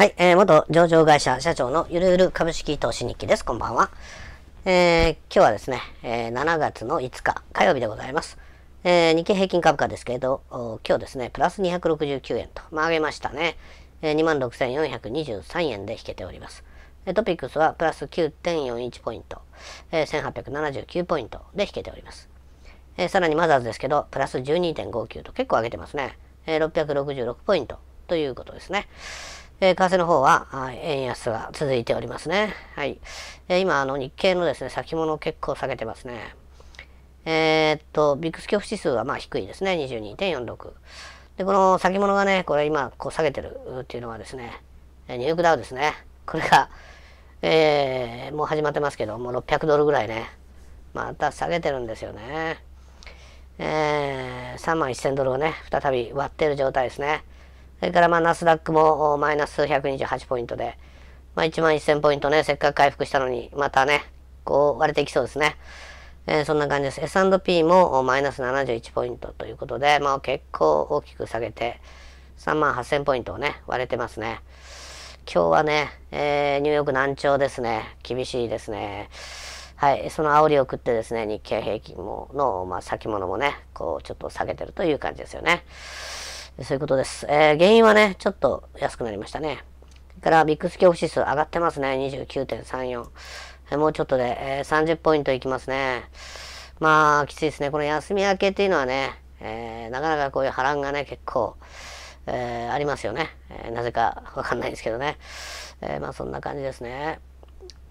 はい、えー、元上場会社社長のゆるゆる株式投資日記です。こんばんは。えー、今日はですね、えー、7月の5日火曜日でございます。えー、日経平均株価ですけれど、今日ですね、プラス269円と、まあ、上げましたね。えー、26,423円で引けております。トピックスはプラス9.41ポイント、えー、1879ポイントで引けております。えー、さらにマザーズですけど、プラス12.59と結構上げてますね。えー、666ポイントということですね。えー、為替の方は、円安が続いておりますね。はい。えー、今、あの、日経のですね、先物結構下げてますね。えー、っと、ビッグス恐怖指数はまあ低いですね。22.46。で、この先物がね、これ今、こう下げてるっていうのはですね、ニューヨークダウですね。これが、えー、もう始まってますけど、もう600ドルぐらいね、また下げてるんですよね。えー、3万1000ドルをね、再び割ってる状態ですね。それからまあナスダックもマイナス128ポイントで、まあ、1万1000ポイントね、せっかく回復したのに、またね、こう割れていきそうですね。えー、そんな感じです。S&P もマイナス71ポイントということで、まあ結構大きく下げて、3万8000ポイントをね、割れてますね。今日はね、えー、ニューヨーク難聴ですね。厳しいですね。はい、その煽りを食ってですね、日経平均もの、まあ、先物もね、こう、ちょっと下げてるという感じですよね。そういうことです。えー、原因はね、ちょっと安くなりましたね。から、ビックス恐怖指数上がってますね。29.34。えー、もうちょっとで、えー、30ポイントいきますね。まあ、きついですね。この休み明けっていうのはね、えー、なかなかこういう波乱がね、結構、えー、ありますよね。えー、なぜかわかんないですけどね。えー、まあ、そんな感じですね。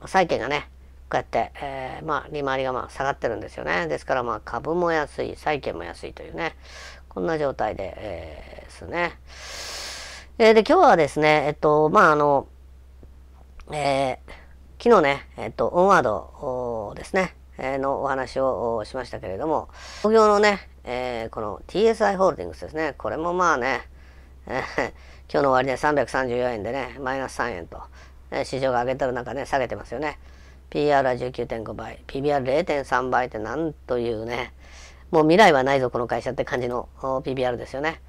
債券がね、こうやって、えー、まあ、利回りがまあ下がってるんですよね。ですから、まあ、株も安い、債券も安いというね、こんな状態で、えー、ですね。えー、で、今日はですね、えっと、まあ、あの、えー、昨日ね、えっと、オンワードですね、えー、のお話をしましたけれども、東京のね、えー、この TSI ホールディングスですね、これもまあね、えー、今日の終値334円でね、マイナス3円と、えー、市場が上げてる中ね、下げてますよね。PR は19.5倍、PBR0.3 倍ってなんというね、もう未来はないぞこの会社って感じの PBR ですよね。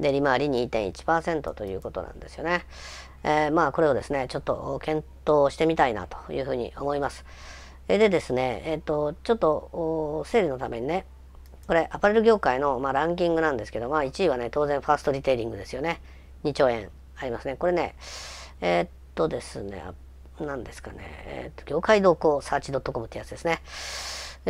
で、利回り2.1%ということなんですよね。えー、まあこれをですね、ちょっと検討してみたいなというふうに思います。でですね、えっ、ー、と、ちょっと整理のためにね、これアパレル業界の、まあ、ランキングなんですけど、まあ1位はね、当然ファーストリテイリングですよね。2兆円ありますね。これね、えー、っとですね、何ですかね、えー、っと業界動向サーチ .com ってやつですね。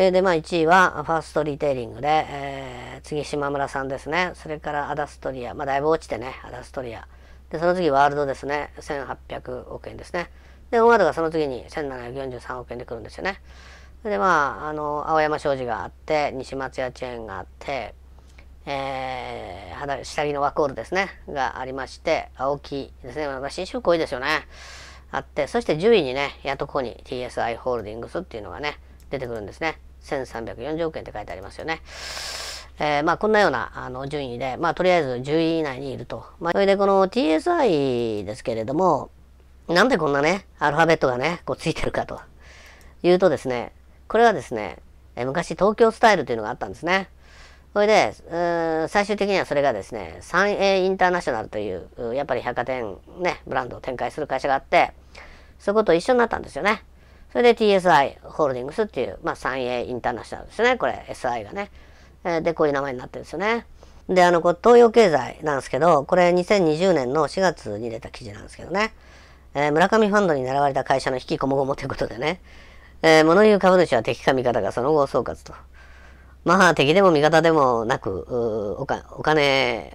えー、で、まあ、1位は、ファーストリテイリングで、えー、次、島村さんですね。それから、アダストリア。まあ、だいぶ落ちてね、アダストリア。で、その次、ワールドですね。1800億円ですね。で、オンワードがその次に1743億円で来るんですよね。で、まあ、あの、青山商事があって、西松屋チェーンがあって、えー、下着のワコールですね、がありまして、青木ですね、新宿多いですよね、あって、そして10位にね、やっとここに TSI ホールディングスっていうのがね、出てくるんですね。1340億円って書いてありますよね。えー、まあこんなようなあの順位で、まあとりあえず10位以内にいると。まあそれでこの TSI ですけれども、なんでこんなね、アルファベットがね、こうついてるかというとですね、これはですね、え昔東京スタイルというのがあったんですね。それで、最終的にはそれがですね、三 a インターナショナルという、やっぱり百貨店ね、ブランドを展開する会社があって、そういうこと一緒になったんですよね。それで TSI ホールディングスっていう、まあ、三栄インターナショナルですね。これ SI がね。で、こういう名前になってるんですよね。で、あの、こ東洋経済なんですけど、これ2020年の4月に出た記事なんですけどね。えー、村上ファンドに狙われた会社の引きこもごもということでね。えー、物言う株主は敵か味方がその後総括と。まあ、敵でも味方でもなく、お金、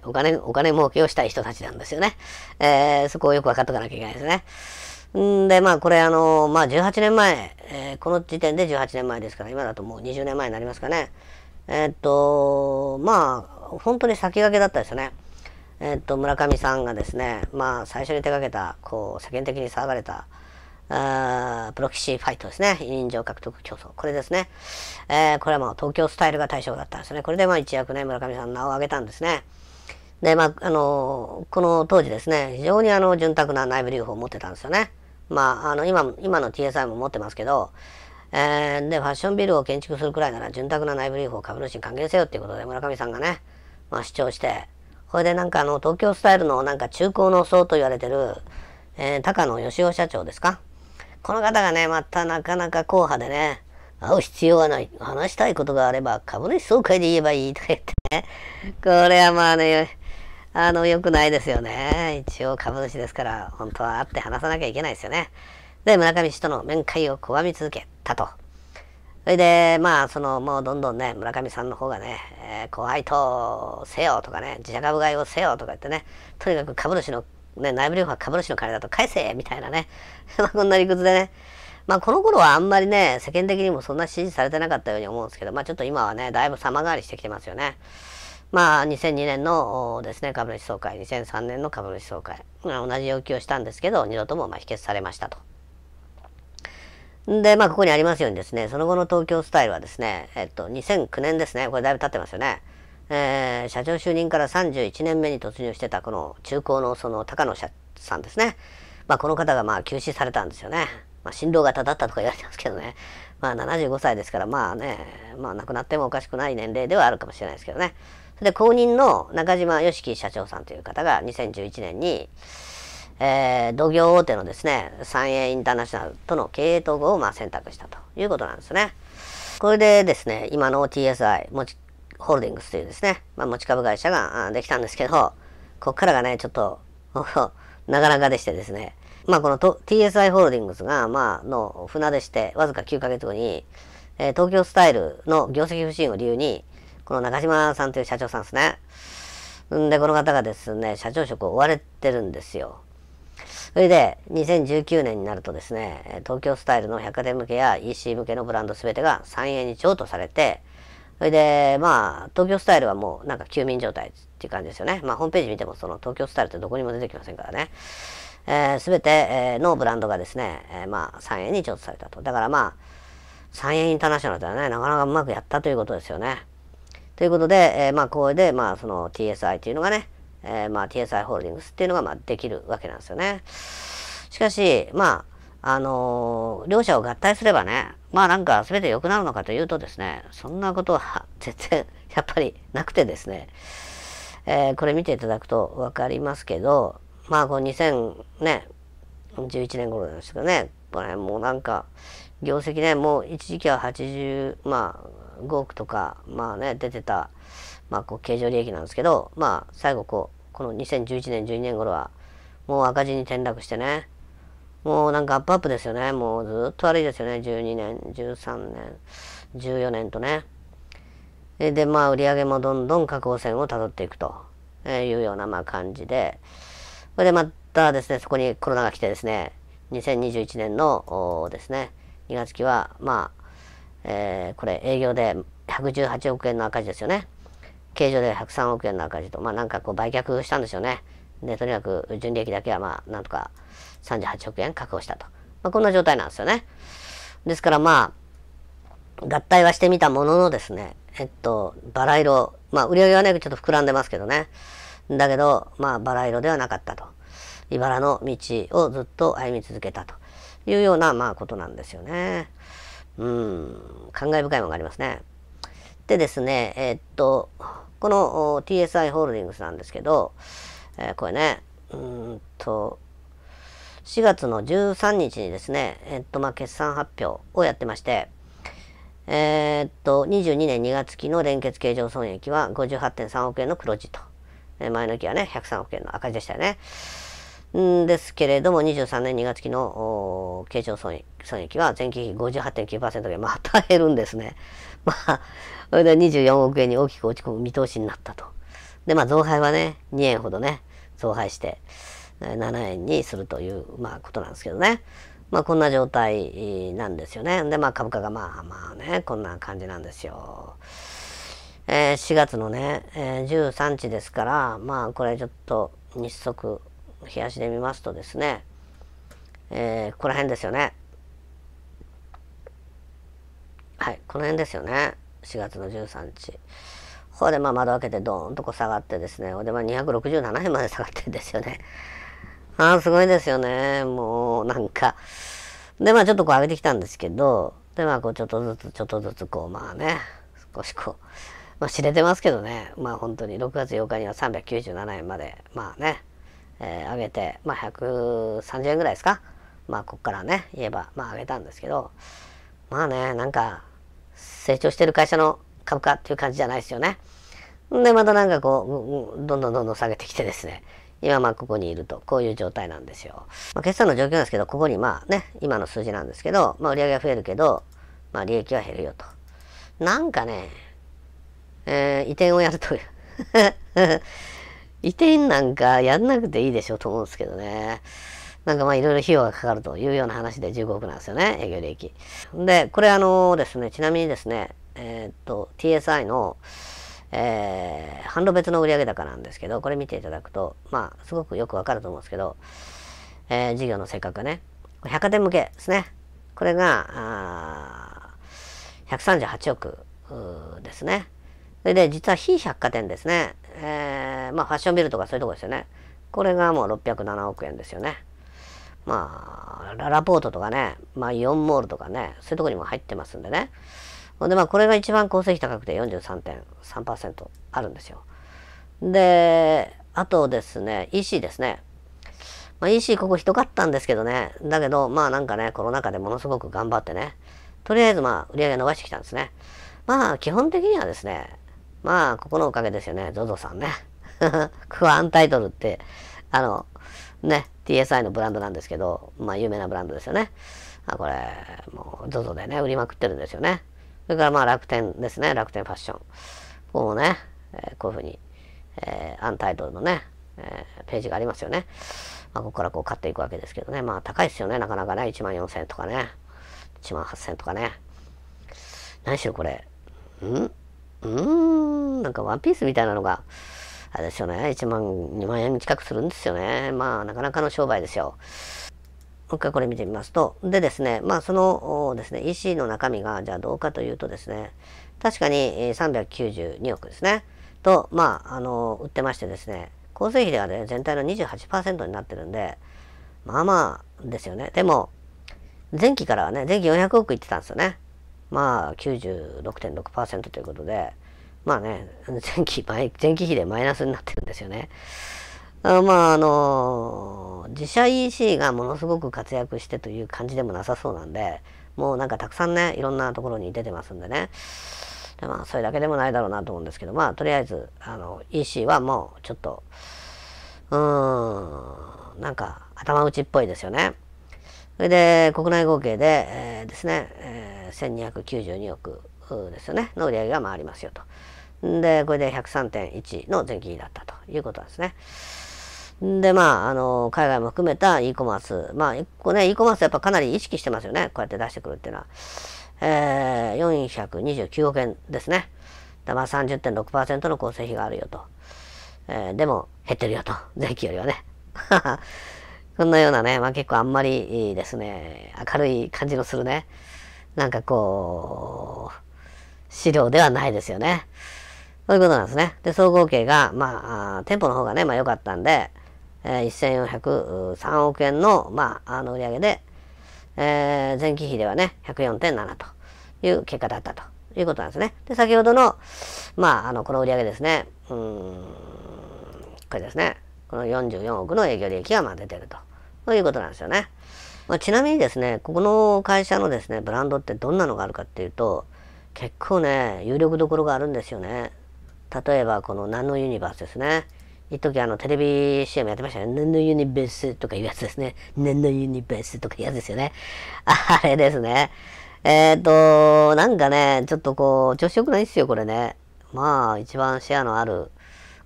お金、お金儲けをしたい人たちなんですよね。えー、そこをよく分かっとかなきゃいけないですね。んで、まあ、これ、あの、まあ、18年前、えー、この時点で18年前ですから、今だともう20年前になりますかね。えー、っと、まあ、本当に先駆けだったですよね。えー、っと、村上さんがですね、まあ、最初に手掛けた、こう、世間的に騒がれた、あプロシーファイトですね。委任状獲得競争。これですね。えー、これはまあ東京スタイルが対象だったんですね。これでまあ一躍ね、村上さんの名を挙げたんですね。で、まあ、あのー、この当時ですね、非常にあの、潤沢な内部留保を持ってたんですよね。まあ、あの今今の TSI も持ってますけど、えー、でファッションビルを建築するくらいなら潤沢な内部留保を株主に還元せよっていうことで村上さんがね、まあ、主張してこれでなんかあの東京スタイルのなんか中高の層と言われてる、えー、高野義雄社長ですかこの方がねまたなかなか硬派でね会う必要はない話したいことがあれば株主総会で言えばいいとか言ってねこれはまあねあの、良くないですよね。一応株主ですから、本当は会って話さなきゃいけないですよね。で、村上氏との面会を拒み続けたと。それで、まあ、その、もうどんどんね、村上さんの方がね、えー、後輩とせよとかね、自社株買いをせよとか言ってね、とにかく株主の、ね、内部留保は株主の金だと返せみたいなね、こんな理屈でね、まあ、この頃はあんまりね、世間的にもそんな支持されてなかったように思うんですけど、まあ、ちょっと今はね、だいぶ様変わりしてきてますよね。まあ、2002年のですね、株主総会、2003年の株主総会、同じ要求をしたんですけど、二度ともまあ否決されましたと。で、まあ、ここにありますようにですね、その後の東京スタイルはですね、えっと、2009年ですね、これだいぶ経ってますよね。えー、社長就任から31年目に突入してたこの中高のその高野社さんですね。まあ、この方がまあ休止されたんですよね。まあ、振動型だったとか言われてますけどね。まあ、75歳ですから、まあね、まあ、亡くなってもおかしくない年齢ではあるかもしれないですけどね。で、後任の中島良樹社長さんという方が2011年に、えー、同業大手のですね、三栄インターナショナルとの経営統合をまあ選択したということなんですね。これでですね、今の TSI、持ち、ホールディングスというですね、まあ、持ち株会社ができたんですけど、こっからがね、ちょっと なかなかでしてですね、まあこの TSI ホールディングスが、まあの船出して、わずか9ヶ月後に、えー、東京スタイルの業績不振を理由に、この中島さんという社長さんですね。んで、この方がですね、社長職を追われてるんですよ。それで、2019年になるとですね、東京スタイルの百貨店向けや EC 向けのブランド全てが3円に譲渡されて、それで、まあ、東京スタイルはもうなんか休眠状態っていう感じですよね。まあ、ホームページ見てもその東京スタイルってどこにも出てきませんからね。えー、全て、えのブランドがですね、えー、まあ、3円に譲渡されたと。だからまあ、3円インターナショナルではね、なかなかうまくやったということですよね。ということで、えー、まあ、これで、まあ、その TSI というのがね、えー、まあ、TSI ホールディングスっていうのが、まあ、できるわけなんですよね。しかし、まあ、あのー、両者を合体すればね、まあなんかすべて良くなるのかというとですね、そんなことは全然やっぱりなくてですね、えー、これ見ていただくとわかりますけど、まあこの2 0ね、11年頃なんですけどね、これもうなんか、業績ね、もう一時期は80、まあ5億とか、まあね、出てた、まあ、こう経常利益なんですけど、まあ、最後こう、この2011年、12年頃は、もう赤字に転落してね、もうなんかアップアップですよね。もうずっと悪いですよね。12年、13年、14年とね。で、まあ、売り上げもどんどん下降線をたどっていくというような、まあ、感じで、それでまたですね、そこにコロナが来てですね、2021年のですね、2月期は、まあ、えー、これ営業で118億円の赤字ですよね。経常で103億円の赤字と、まあなんかこう売却したんですよね。で、とにかく純利益だけはまあなんとか38億円確保したと。まあこんな状態なんですよね。ですからまあ、合体はしてみたもののですね、えっと、バラ色、まあ売り上げはね、ちょっと膨らんでますけどね。だけど、まあバラ色ではなかったと。茨の道をずっと歩み続けたというようなまあことなんですよね。うん、感慨深いものがありますね。でですね、えー、っと、この TSI ホールディングスなんですけど、えー、これね、うんと、4月の13日にですね、えー、っと、まあ、決算発表をやってまして、えー、っと、22年2月期の連結経常損益は58.3億円の黒字と、えー、前の期はね、103億円の赤字でしたよね。んですけれども、23年2月期の経常損益損益は前期比58.9%でまた減るんですね。まあ、それで24億円に大きく落ち込む見通しになったと。で、まあ、増配はね、2円ほどね、増配して、7円にするという、まあ、ことなんですけどね。まあ、こんな状態なんですよね。で、まあ、株価がまあまあね、こんな感じなんですよ。えー、4月のね、えー、13日ですから、まあ、これちょっと日足冷やしで見ますとですね、えー、ここら辺ですよね。はい、この辺ですよね。4月の13日。こいで、まあ、窓開けてドーンとこう下がってですね。おで、まあ、267円まで下がってるんですよね。ああ、すごいですよね。もう、なんか。で、まあ、ちょっとこう上げてきたんですけど、で、まあ、こう、ちょっとずつ、ちょっとずつ、こう、まあね、少しこう、まあ、知れてますけどね。まあ、本当に、6月8日には397円まで、まあね、えー、上げて、まあ、130円ぐらいですかまあ、ここからね、言えば、まあ、上げたんですけど、まあね、なんか、成長してる会社の株価っていう感じじゃないですよね。で、またなんかこう、どんどんどんどん下げてきてですね、今まあここにいると、こういう状態なんですよ。まあ、決算の状況なんですけど、ここにまあね、今の数字なんですけど、まあ売上が増えるけど、まあ利益は減るよと。なんかね、えー、移転をやるという移転なんかやんなくていいでしょと思うんですけどね。なんかまあいろいろ費用がかかるというような話で15億なんですよね、営業利益。で、これあのですね、ちなみにですね、えー、っと、TSI の、えー、販路別の売上高なんですけど、これ見ていただくと、まあ、すごくよくわかると思うんですけど、えー、事業の性格がね、百貨店向けですね。これが、あ138億ですね。それで、実は非百貨店ですね。えー、まあ、ファッションビルとかそういうとこですよね。これがもう607億円ですよね。まあ、ララポートとかね、まあ、イオンモールとかね、そういうとこにも入ってますんでね。ほんで、まあ、これが一番構成費高くて43.3%あるんですよ。で、あとですね、EC ですね。まあ、EC ここひどかったんですけどね。だけど、まあなんかね、コロナ禍でものすごく頑張ってね。とりあえずまあ売り上げ伸ばしてきたんですね。まあ基本的にはですね、まあ、ここのおかげですよね、ZOZO さんね。クワアンタイトルって、あの、ね、TSI のブランドなんですけど、まあ、有名なブランドですよね。あこれ、もう、ZOZO でね、売りまくってるんですよね。それからまあ、楽天ですね、楽天ファッション。ここもね、えー、こういうふうに、えー、アンタイトルのね、えー、ページがありますよね。まあ、ここからこう買っていくわけですけどね。まあ、高いですよね、なかなかね。1万4000円とかね。1万8000円とかね。何しろこれ、んうーん、なんかワンピースみたいなのが、あれですよね、1万、2万円近くするんですよね。まあ、なかなかの商売ですよ。もう一回これ見てみますと。でですね、まあそのですね、EC の中身がじゃあどうかというとですね、確かに392億ですね、と、まあ、あの、売ってましてですね、構成比ではね、全体の28%になってるんで、まあまあですよね。でも、前期からはね、前期400億いってたんですよね。まあ96.6%ということで、まあね、前期、前期比でマイナスになってるんですよね。あまああのー、自社 EC がものすごく活躍してという感じでもなさそうなんで、もうなんかたくさんね、いろんなところに出てますんでね。でまあ、それだけでもないだろうなと思うんですけど、まあ、とりあえず、あの、EC はもうちょっと、うーん、なんか頭打ちっぽいですよね。それで、国内合計で、えー、ですね、えー1292億ですよねの売り上げが回りますよと。でこれで103.1の前期だったということなんですね。で、まあ、あの、海外も含めた e コマース。まあ、一個ね、e コマースやっぱかなり意識してますよね。こうやって出してくるっていうのは。えー、429億円ですね。だまあ30.6%の構成費があるよと。えー、でも、減ってるよと。前期よりはね。こんなようなね、まあ結構あんまりですね、明るい感じのするね、なんかこう、資料ではないですよね。そういうことなんですね。で、総合計が、まあ、店舗の方がね、まあ良かったんで、えー、1403億円の、まあ、あの売上で、えー、前期比ではね、104.7という結果だったということなんですね。で、先ほどの、まあ、あの、この売上ですね、うん、これですね、この44億の営業利益がまあ出てるということなんですよね。まあ、ちなみにですね、ここの会社のですね、ブランドってどんなのがあるかっていうと、結構ね、有力どころがあるんですよね。例えば、このナノユニバースですね。一時あの、テレビ CM やってましたね。ナノユニバースとかいうやつですね。ナノユニバースとかいうやつですよね。あれですね。えっ、ー、と、なんかね、ちょっとこう、調子良くないっすよ、これね。まあ、一番シェアのある、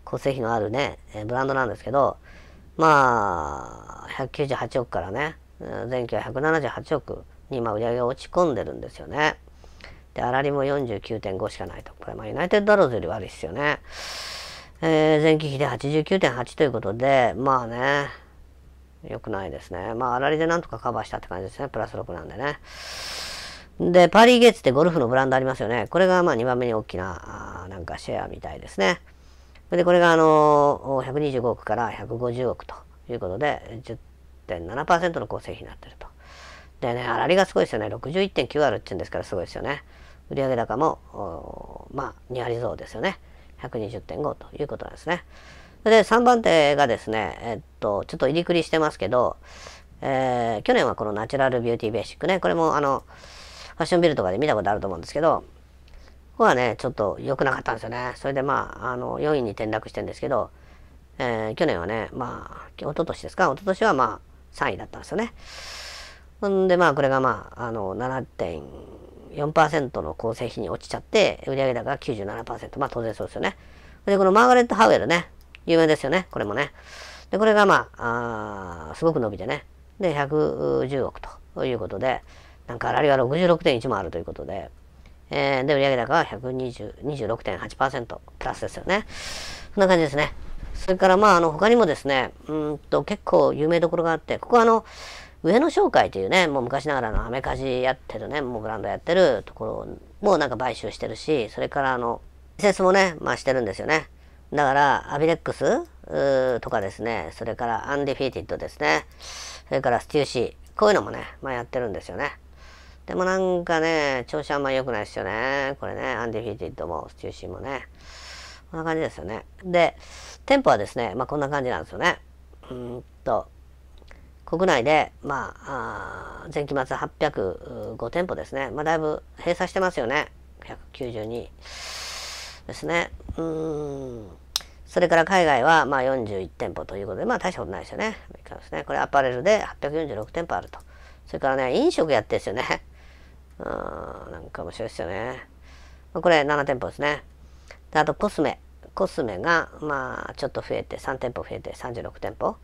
個性費のあるね、ブランドなんですけど、まあ、198億からね、前期は178億にま売り上げが落ち込んでるんですよね。で、粗利も49.5しかないと。これ、まあ、ユナイテッドアローズより悪いですよね。えー、前期比で89.8ということで、まあね、良くないですね。まあ、粗利でなんとかカバーしたって感じですね。プラス6なんでね。で、パーリーゲイツってゴルフのブランドありますよね。これがまあ2番目に大きな、あなんかシェアみたいですね。で、これがあのー、125億から150億ということで、61.7%の構成になってると。でね、粗利がすごいですよね。61.9あるって言うんですからすごいですよね。売上高も、まあ、2割増ですよね。120.5ということなんですね。で、3番手がですね、えっと、ちょっと入りくりしてますけど、えー、去年はこのナチュラルビューティーベーシックね、これもあの、ファッションビルとかで見たことあると思うんですけど、ここはね、ちょっと良くなかったんですよね。それでまあ、あの、4位に転落してるんですけど、えー、去年はね、まあ、一昨年ですか、一昨年はまあ、3位だったんですよね。ほんでまあこれがまああの7.4%の構成比に落ちちゃって売上高が97%まあ当然そうですよね。でこのマーガレット・ハウエルね有名ですよねこれもね。でこれがまああすごく伸びてねで110億ということでなんかあるいは66.1もあるということで。えー、で、売上高は126.8%プラスですよね。そんな感じですね。それからまあ、あの、他にもですね、うんと、結構有名どころがあって、ここはあの、上野商会というね、もう昔ながらのアメカジやってるね、もうブランドやってるところもなんか買収してるし、それからあの、施設もね、まあしてるんですよね。だから、アビレックスとかですね、それからアンディフィーティッドですね、それからステューシー、こういうのもね、まあやってるんですよね。でもなんかね、調子あんま良くないですよね。これね、アンディフィーティッドもステューシーもね。こんな感じですよね。で、店舗はですね、まあ、こんな感じなんですよね。うんと、国内で、まあ、あ前期末805店舗ですね。まあ、だいぶ閉鎖してますよね。192ですね。うん。それから海外は、まあ、41店舗ということで、まあ、大したことないですよね。アメですね。これアパレルで846店舗あると。それからね、飲食やってですよね。うん、なんか面白いですよね。これ7店舗ですね。であとコスメ。コスメが、まあ、ちょっと増えて、3店舗増えて、36店舗。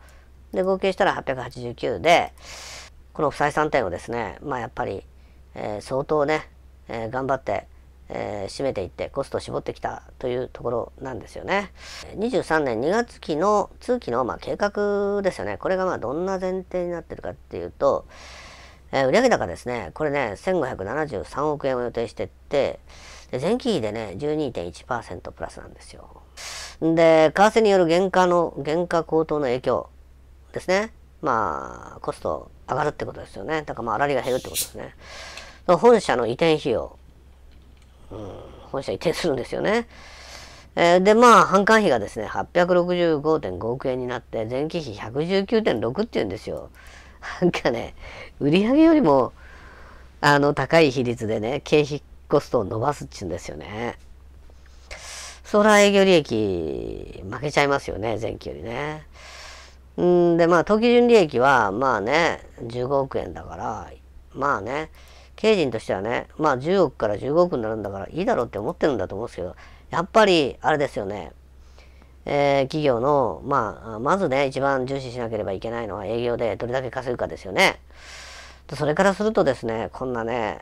で、合計したら889で、この不採算点をですね、まあ、やっぱり、えー、相当ね、えー、頑張って、えー、締めていってコストを絞ってきたというところなんですよね。23年2月期の通期のまあ計画ですよね。これがまあどんな前提になってるかっていうと、えー、売上高ですね。これね、1573億円を予定してって、で前期比でね、12.1%プラスなんですよ。で、為替による原価の、原価高騰の影響ですね。まあ、コスト上がるってことですよね。だからまあ、粗利が減るってことですね。本社の移転費用。うん、本社移転するんですよね。えー、で、まあ、販管費がですね、865.5億円になって、前期比119.6っていうんですよ。なんかね、売上よりも、あの、高い比率でね、経費コストを伸ばすっちゅうんですよね。ソーラー営業利益負けちゃいますよね、前期よりね。んで、まあ、当期純利益は、まあね、15億円だから、まあね、経営陣としてはね、まあ10億から15億になるんだからいいだろうって思ってるんだと思うんですけど、やっぱり、あれですよね、えー、企業の、まあ、まずね、一番重視しなければいけないのは営業でどれだけ稼ぐかですよね。それからするとですね、こんなね、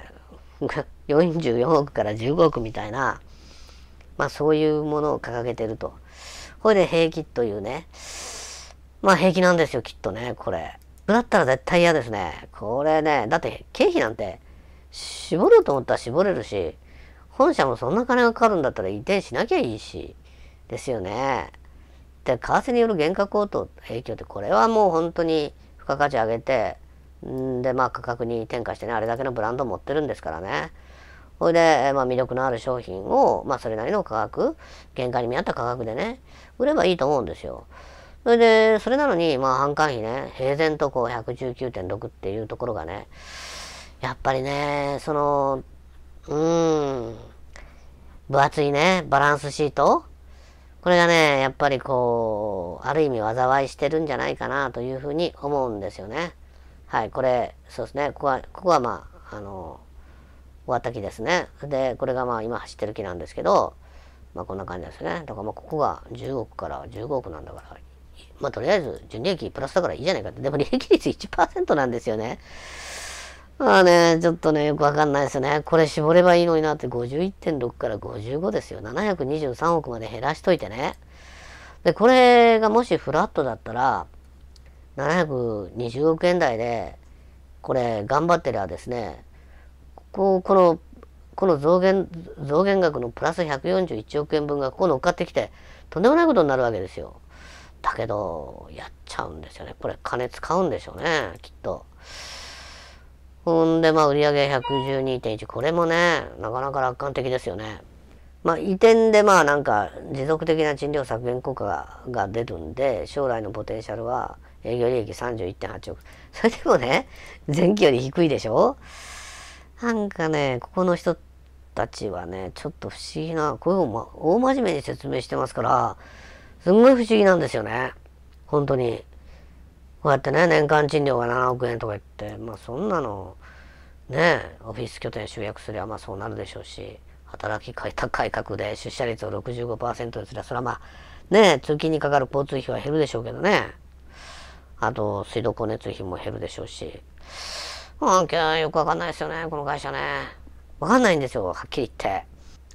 44 億から15億みたいな、まあそういうものを掲げてると。ほいで平気というね。まあ平気なんですよ、きっとね、これ。だったら絶対嫌ですね。これね、だって経費なんて、絞ろうと思ったら絞れるし、本社もそんな金がかかるんだったら移転しなきゃいいし、ですよね。で、為替による原価高騰影響って、これはもう本当に付加価値上げて、んで、まあ価格に転嫁してね、あれだけのブランド持ってるんですからね。ほいで、まあ、魅力のある商品を、まあ、それなりの価格、限界に見合った価格でね、売ればいいと思うんですよ。それで、それなのに、まあ、販管費ね、平然とこう、119.6っていうところがね、やっぱりね、その、うーん、分厚いね、バランスシートこれがね、やっぱりこう、ある意味災いしてるんじゃないかなというふうに思うんですよね。はい、これ、そうですね、ここは、ここはまあ、あの、わった木ですね。で、これがまあ今走ってる木なんですけど、まあこんな感じですね。だからまあここが10億から15億なんだから、まあとりあえず純利益プラスだからいいじゃないかって。でも利益率1%なんですよね。まあね、ちょっとね、よくわかんないですね。これ絞ればいいのになって51.6から55ですよ。723億まで減らしといてね。で、これがもしフラットだったら、720億円台で、これ頑張ってりゃですね、こうこのこの増減増減額のプラス141億円分がここ乗っかってきてとんでもないことになるわけですよ。だけどやっちゃうんですよね。これ金使うんでしょうねきっと。ほんでまあ売上112.1これもねなかなか楽観的ですよね。まあ、移転でまあなんか持続的な賃料削減効果が出るんで将来のポテンシャルは営業利益31.8億それでもね前期より低いでしょなんかね、ここの人たちはね、ちょっと不思議な、これを、ま、大真面目に説明してますから、すんごい不思議なんですよね。本当に。こうやってね、年間賃料が7億円とか言って、まあそんなの、ね、オフィス拠点集約すりゃまあそうなるでしょうし、働き改革で出社率を65%にすりゃ、それはまあ、ね、通勤にかかる交通費は減るでしょうけどね。あと、水道光熱費も減るでしょうし。なんかよくわかんないですよね、この会社ね。わかんないんですよ、はっきり言って。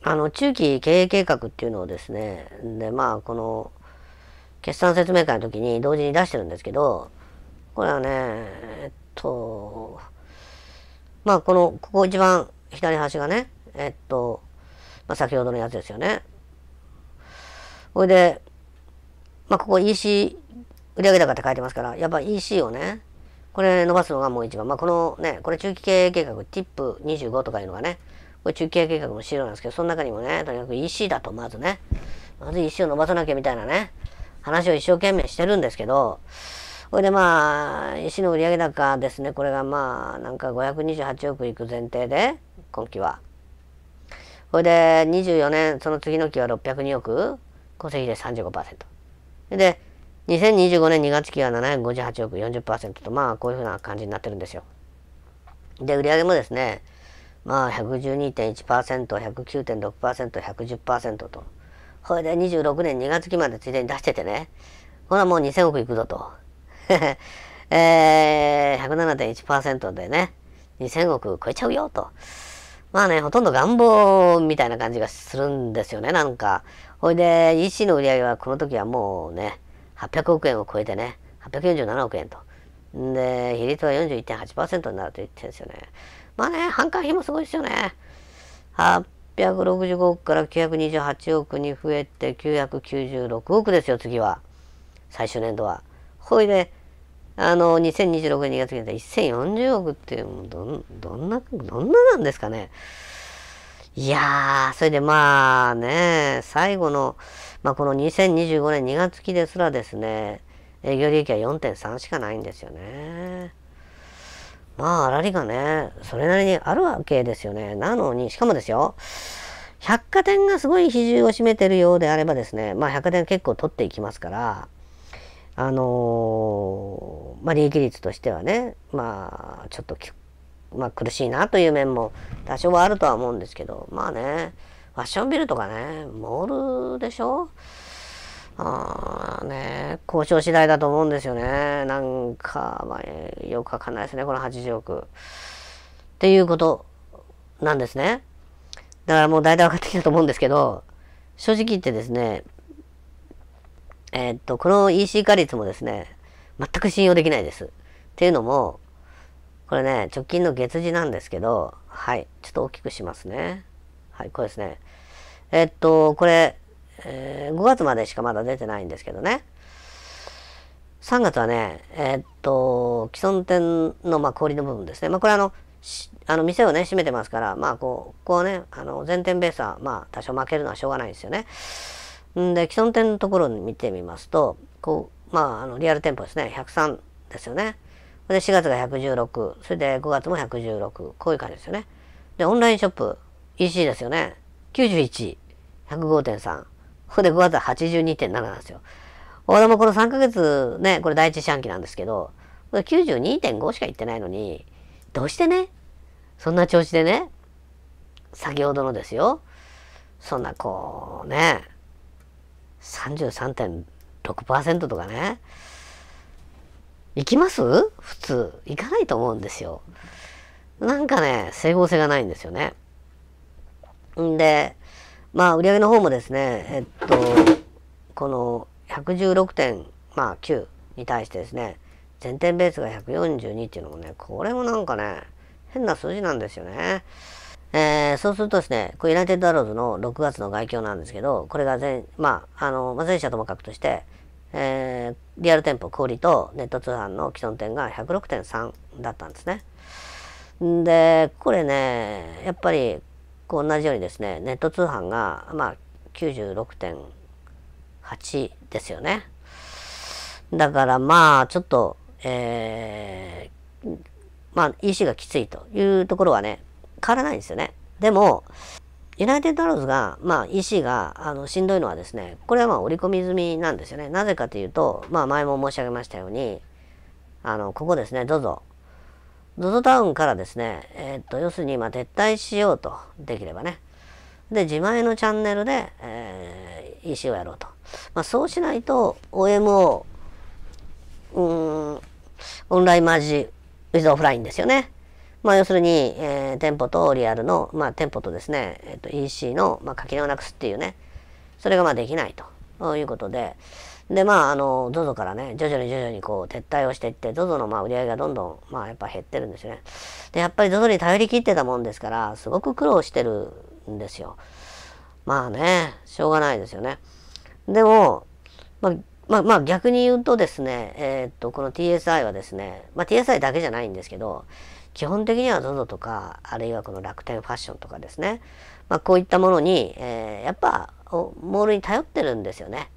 あの、中期経営計画っていうのをですね、で、まあ、この、決算説明会の時に同時に出してるんですけど、これはね、えっと、まあ、この、ここ一番左端がね、えっと、まあ、先ほどのやつですよね。これで、まあ、ここ EC 売上高って書いてますから、やっぱ EC をね、これ伸ばすのがもう一番。まあ、このね、これ中期経営計画、TIP25 とかいうのがね、これ中期経営計画の資料なんですけど、その中にもね、とにかく石だとまずね、まず石を伸ばさなきゃみたいなね、話を一生懸命してるんですけど、これでまあ、石の売上高ですね、これがまあ、なんか528億いく前提で、今期は。これで24年、その次の期は602億、戸籍で35%。で、2025年2月期は758億40%と、まあ、こういうふうな感じになってるんですよ。で、売上もですね、まあ、112.1%、109.6%、110%と。これで26年2月期までついでに出しててね。ほらもう2000億いくぞと。えー、107.1%でね、2000億超えちゃうよと。まあね、ほとんど願望みたいな感じがするんですよね、なんか。ほいで、EC の売り上げはこの時はもうね、800億円を超えてね、847億円と。で、比率は41.8%になると言ってるんですよね。まあね、販管費もすごいですよね。865億から928億に増えて996億ですよ、次は。最終年度は。ほいで、あの、2026年2月現在1040億っていう、どん、どんな、どんななんですかね。いやー、それでまあね、最後の、まあ、この2025年2月期ですらですね、営業利益は4.3しかないんですよね。まあ、あらりがね、それなりにあるわけですよね。なのに、しかもですよ、百貨店がすごい比重を占めてるようであればですね、まあ、百貨店結構取っていきますから、あのー、まあ、利益率としてはね、まあ、ちょっとまあ、苦しいなという面も多少はあるとは思うんですけど、まあね、ファッションビルとかね、モールでしょああね、交渉次第だと思うんですよね。なんか、まあ、よくわかんないですね、この80億。っていうことなんですね。だからもう大体分かってきたと思うんですけど、正直言ってですね、えー、っと、この EC 化率もですね、全く信用できないです。っていうのも、これね、直近の月次なんですけど、はい、ちょっと大きくしますね。はい、これですね。えっと、これ、えー、5月までしかまだ出てないんですけどね。3月はね、えっと、既存店の、まあ、氷の部分ですね。まあ、これあの、あの店をね、閉めてますから、まあ、こう、こうね、あの、全店ベースは、まあ、多少負けるのはしょうがないんですよね。んで、既存店のところに見てみますと、こう、まあ、あの、リアル店舗ですね、103ですよね。で、4月が116、それで5月も116、こういう感じですよね。で、オンラインショップ、EC ですよね。91、105.3。ほんで5月は82.7なんですよ。俺もこの3ヶ月ね、これ第一四半期なんですけど、92.5しか行ってないのに、どうしてね、そんな調子でね、先ほどのですよ、そんなこうね、33.6%とかね、行きます普通。行かないと思うんですよ。なんかね、整合性がないんですよね。んで、まあ、売上の方もですね、えっと、この116.9に対してですね、前点ベースが142っていうのもね、これもなんかね、変な数字なんですよね。えー、そうするとですね、これユナイテッドアローズの6月の外況なんですけど、これが全、まあ、あの、まあ、前者ともかくとして、えー、リアル店舗小売とネット通販の既存点が106.3だったんですね。で、これね、やっぱり同じようにですねネット通販がまあ96.8ですよねだからまあちょっとえー、まあ EC がきついというところはね変わらないんですよねでもユナイテッドアローズが、まあ、EC があのしんどいのはですね、これはまあ織り込み済みなんですよね。なぜかというと、まあ、前も申し上げましたように、あの、ここですね、どうぞ、ドドタウンからですね、えー、っと、要するに今撤退しようと、できればね。で、自前のチャンネルで、えー、EC をやろうと。まあ、そうしないと、OMO、うん、オンラインマージ、ウィズオフラインですよね。まあ、要するに、えー、店舗とリアルの、まあ、店舗とですね、えー、と EC の、まあ、垣根をなくすっていうね、それがまあできないということで、で、まあ、あの、ZOZO からね、徐々に徐々にこう、撤退をしていって、ZOZO のまあ売り上げがどんどん、まあ、やっぱ減ってるんですよね。で、やっぱり ZOZO に頼り切ってたもんですから、すごく苦労してるんですよ。まあね、しょうがないですよね。でも、まあ、まあ、まあ、逆に言うとですね、えー、っと、この TSI はですね、まあ、TSI だけじゃないんですけど、基本的には ZOZO とか、あるいはこの楽天ファッションとかですね、まあ、こういったものに、えー、やっぱ、モールに頼ってるんですよね。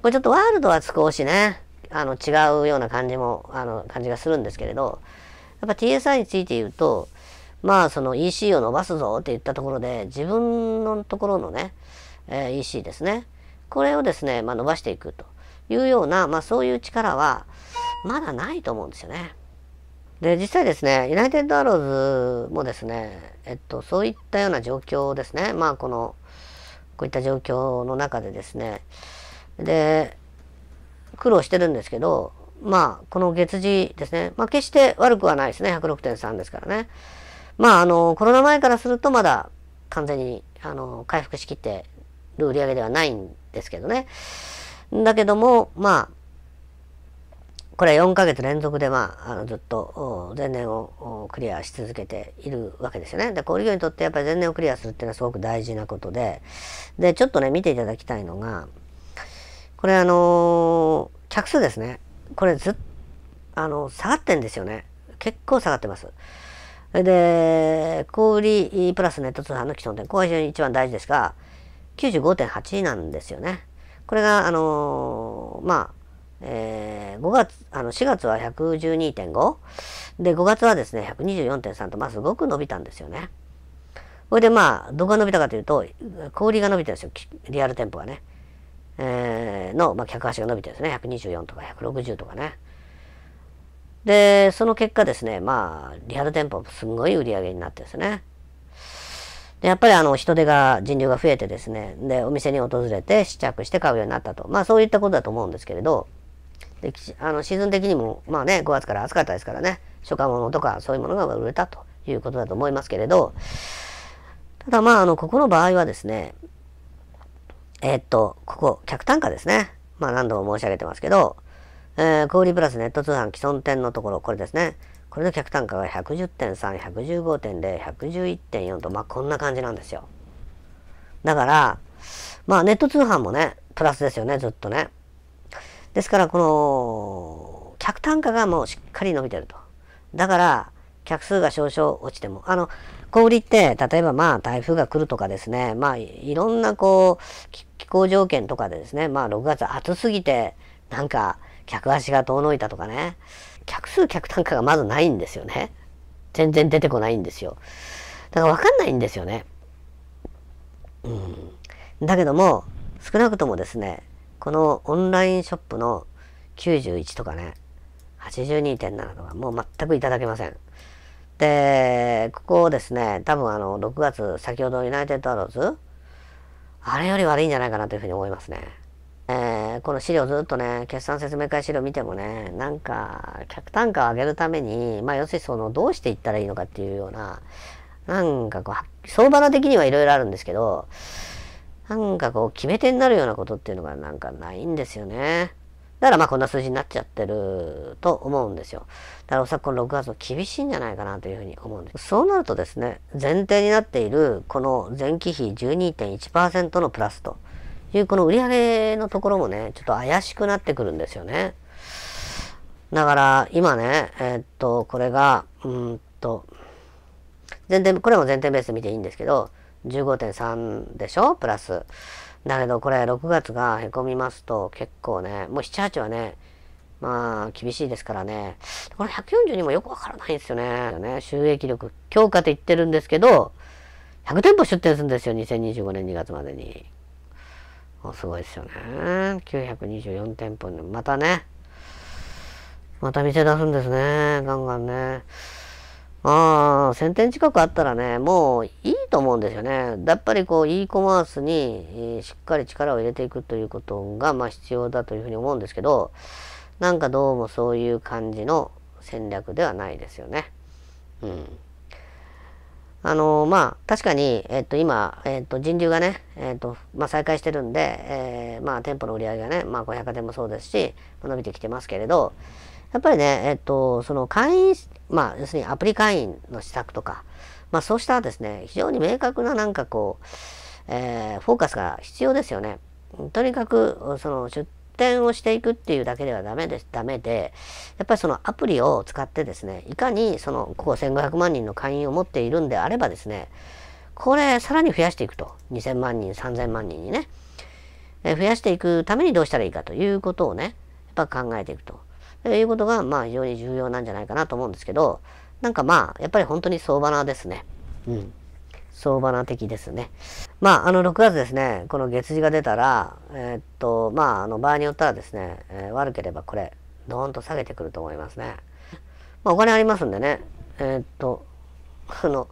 これちょっとワールドは少しね、あの、違うような感じも、あの、感じがするんですけれど、やっぱ TSI について言うと、まあ、その EC を伸ばすぞって言ったところで、自分のところのね、えー、EC ですね。これをですね、まあ、伸ばしていくというような、まあ、そういう力は、まだないと思うんですよね。で、実際ですね、ユナイテッドアローズもですね、えっと、そういったような状況ですね。まあ、この、こういった状況の中でですね、で、苦労してるんですけど、まあ、この月次ですね。まあ、決して悪くはないですね。106.3ですからね。まあ、あの、コロナ前からするとまだ完全に、あの、回復しきってる売り上げではないんですけどね。だけども、まあ、これは4ヶ月連続で、まあ、あのずっと前年をクリアし続けているわけですよね。で、小売業にとってやっぱり前年をクリアするっていうのはすごく大事なことで、で、ちょっとね、見ていただきたいのが、これあのー、客数ですね。これずっ、あの、下がってんですよね。結構下がってます。で、小売プラスネット通販の基本点、ここが非常に一番大事ですが、95.8なんですよね。これが、あのー、まあ、えー、5月、あの、4月は112.5。で、5月はですね、124.3と、まあ、すごく伸びたんですよね。これでまあ、どこが伸びたかというと、小売が伸びてるんですよ、リアル店舗がね。えー、の、まあ、客足が伸びてですね、124とか160とかね。で、その結果ですね、まあ、リアル店舗すんごい売り上げになってですね。で、やっぱりあの、人手が、人流が増えてですね、で、お店に訪れて試着して買うようになったと。まあ、そういったことだと思うんですけれど、であのシーズン的にも、まあね、5月から暑かったですからね、初夏物とかそういうものが売れたということだと思いますけれど、ただまあ、あの、ここの場合はですね、えー、っと、ここ、客単価ですね。まあ何度も申し上げてますけど、えー、小売プラスネット通販既存店のところ、これですね。これの客単価が110.3、115.0、111.4と、まあこんな感じなんですよ。だから、まあネット通販もね、プラスですよね、ずっとね。ですから、この、客単価がもうしっかり伸びてると。だから、客数が少々落ちても、あの、りって、例えばまあ台風が来るとかですね、まあいろんなこう、気候条件とかでですね、まあ6月暑すぎて、なんか客足が遠のいたとかね、客数客単価がまずないんですよね。全然出てこないんですよ。だから分かんないんですよね。うん。だけども、少なくともですね、このオンラインショップの91とかね、82.7とかもう全くいただけません。で、ここをですね、多分あの、6月、先ほどユナイテッドアローズ、あれより悪いんじゃないかなというふうに思いますね。えー、この資料ずっとね、決算説明会資料見てもね、なんか、客単価を上げるために、まあ、要するにその、どうしていったらいいのかっていうような、なんかこう、相場の的にはいろいろあるんですけど、なんかこう、決め手になるようなことっていうのがなんかないんですよね。だからまあこんな数字になっちゃってると思うんですよ。だからおそらくこの6月も厳しいんじゃないかなというふうに思うんです。そうなるとですね、前提になっているこの前期比12.1%のプラスというこの売上のところもね、ちょっと怪しくなってくるんですよね。だから今ね、えー、っと、これが、うんと、前提、これも前提ベース見ていいんですけど、15.3でしょプラス。だけどこれ6月がへこみますと結構ね、もう7、8はね、まあ厳しいですからね、これ142もよくわからないんですよね。収益力強化って言ってるんですけど、100店舗出店するんですよ、2025年2月までに。もうすごいですよね。924店舗に、またね、また店出すんですね、ガンガンね。あ1000点近くあったらね、もういいと思うんですよね。やっぱりこう e コマースにしっかり力を入れていくということがまあ必要だというふうに思うんですけど、なんかどうもそういう感じの戦略ではないですよね。うん。あのまあ、確かに、えっと、今、えっと、人流がね、えっと、まあ、再開してるんで、えー、まあ、店舗の売り上げがね、まあ、500点もそうですし、伸びてきてますけれど、やっぱりね、えっと、その会員、まあ、要するにアプリ会員の施策とか、まあ、そうしたですね、非常に明確ななんかこう、えー、フォーカスが必要ですよね。とにかく、その出店をしていくっていうだけではダメです、ダメで、やっぱりそのアプリを使ってですね、いかにその、ここ1500万人の会員を持っているんであればですね、これ、さらに増やしていくと。2000万人、3000万人にね。え増やしていくためにどうしたらいいかということをね、やっぱ考えていくと。えいうことが、まあ、非常に重要なんじゃないかなと思うんですけど、なんかまあ、やっぱり本当に相場なですね。うん。相場な的ですね。まあ、あの、6月ですね、この月次が出たら、えー、っと、まあ、あの、場合によったらですね、えー、悪ければこれ、ドーンと下げてくると思いますね。まあ、お金ありますんでね、えー、っと、あの、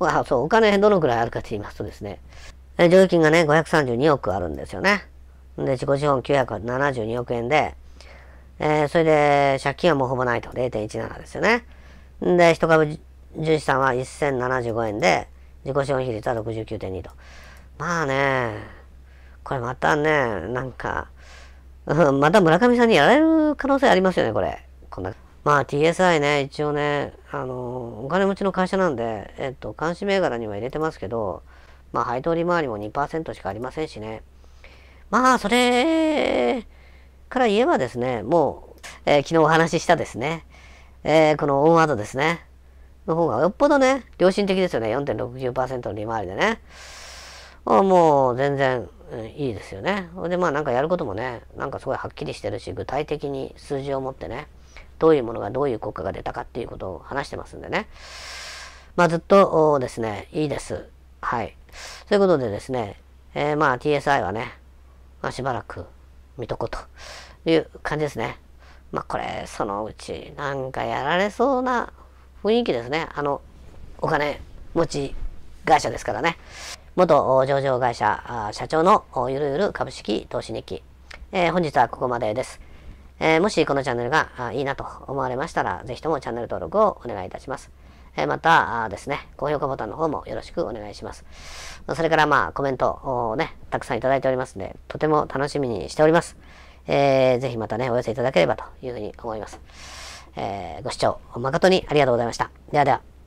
あ、そう、お金どのくらいあるかと言いますとですね、え剰余金がね、532億あるんですよね。で、自己資本972億円で、えー、それで借金はもうほぼないと0.17ですよね。で、1株純資産は1075円で、自己資本比率は69.2と。まあね、これまたね、なんか、また村上さんにやられる可能性ありますよね、これ。こんなまあ TSI ね、一応ね、あの、お金持ちの会社なんで、えっと、監視銘柄には入れてますけど、まあ配当利回りも2%しかありませんしね。まあ、それ、から言えばですね、もう、えー、昨日お話ししたですね、えー、このオンワードですね、の方がよっぽどね、良心的ですよね。4 6 0の利回りでね。あもう全然、うん、いいですよね。で、まあなんかやることもね、なんかすごいはっきりしてるし、具体的に数字を持ってね、どういうものがどういう効果が出たかっていうことを話してますんでね。まあずっとですね、いいです。はい。ということでですね、えー、まあ TSI はね、まあ、しばらく見とこうという感じですね。まあこれ、そのうちなんかやられそうな雰囲気ですね。あの、お金持ち会社ですからね。元上場会社社長のゆるゆる株式投資日記。えー、本日はここまでです。えー、もしこのチャンネルがいいなと思われましたら、ぜひともチャンネル登録をお願いいたします。えまたですね、高評価ボタンの方もよろしくお願いします。それからまあコメントをね、たくさんいただいておりますので、とても楽しみにしております。えー、ぜひまたね、お寄せいただければというふうに思います。えー、ご視聴誠にありがとうございました。ではでは。